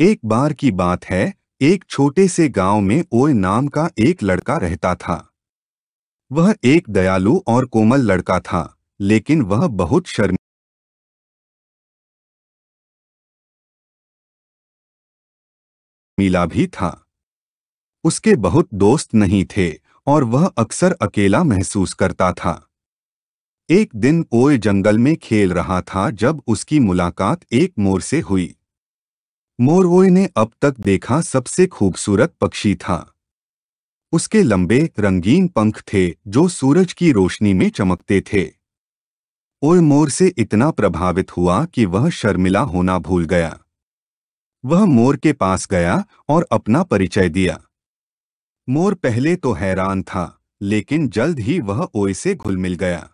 एक बार की बात है एक छोटे से गांव में ओए नाम का एक लड़का रहता था वह एक दयालु और कोमल लड़का था लेकिन वह बहुत शर्मी मिला भी था उसके बहुत दोस्त नहीं थे और वह अक्सर अकेला महसूस करता था एक दिन ओए जंगल में खेल रहा था जब उसकी मुलाकात एक मोर से हुई मोरवोय ने अब तक देखा सबसे खूबसूरत पक्षी था उसके लंबे रंगीन पंख थे जो सूरज की रोशनी में चमकते थे और मोर से इतना प्रभावित हुआ कि वह शर्मिला होना भूल गया वह मोर के पास गया और अपना परिचय दिया मोर पहले तो हैरान था लेकिन जल्द ही वह ओय से घुल मिल गया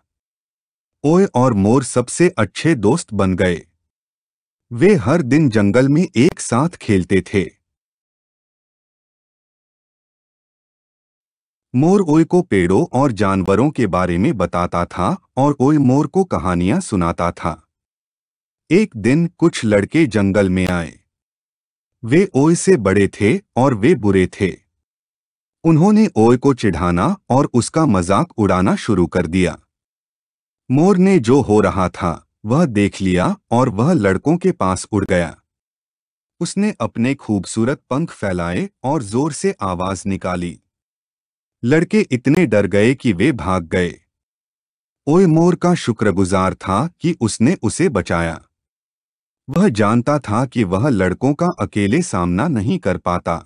ओय और मोर सबसे अच्छे दोस्त बन गए वे हर दिन जंगल में एक साथ खेलते थे मोर ओय को पेड़ों और जानवरों के बारे में बताता था और ओय मोर को कहानियां सुनाता था एक दिन कुछ लड़के जंगल में आए वे ओय से बड़े थे और वे बुरे थे उन्होंने ओय को चिढ़ाना और उसका मजाक उड़ाना शुरू कर दिया मोर ने जो हो रहा था वह देख लिया और वह लड़कों के पास उड़ गया उसने अपने खूबसूरत पंख फैलाए और जोर से आवाज निकाली लड़के इतने डर गए कि वे भाग गए ओए मोर का शुक्रगुजार था कि उसने उसे बचाया वह जानता था कि वह लड़कों का अकेले सामना नहीं कर पाता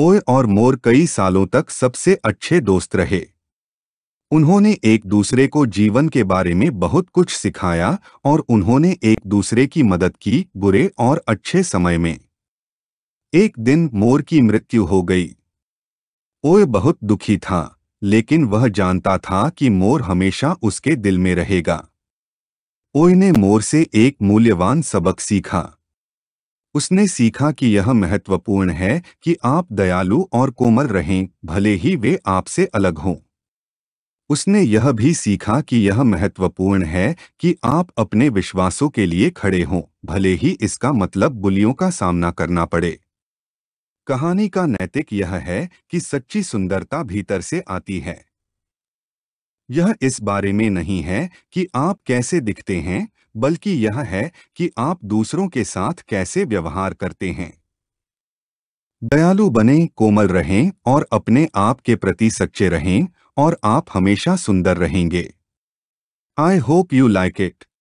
ओए और मोर कई सालों तक सबसे अच्छे दोस्त रहे उन्होंने एक दूसरे को जीवन के बारे में बहुत कुछ सिखाया और उन्होंने एक दूसरे की मदद की बुरे और अच्छे समय में एक दिन मोर की मृत्यु हो गई ओय बहुत दुखी था लेकिन वह जानता था कि मोर हमेशा उसके दिल में रहेगा ओय ने मोर से एक मूल्यवान सबक सीखा उसने सीखा कि यह महत्वपूर्ण है कि आप दयालु और कोमल रहें भले ही वे आपसे अलग हों उसने यह भी सीखा कि यह महत्वपूर्ण है कि आप अपने विश्वासों के लिए खड़े हों भले ही इसका मतलब बुलियों का सामना करना पड़े कहानी का नैतिक यह है कि सच्ची सुंदरता भीतर से आती है यह इस बारे में नहीं है कि आप कैसे दिखते हैं बल्कि यह है कि आप दूसरों के साथ कैसे व्यवहार करते हैं दयालु बने कोमल रहें और अपने आप के प्रति सच्चे रहें और आप हमेशा सुंदर रहेंगे I hope you like it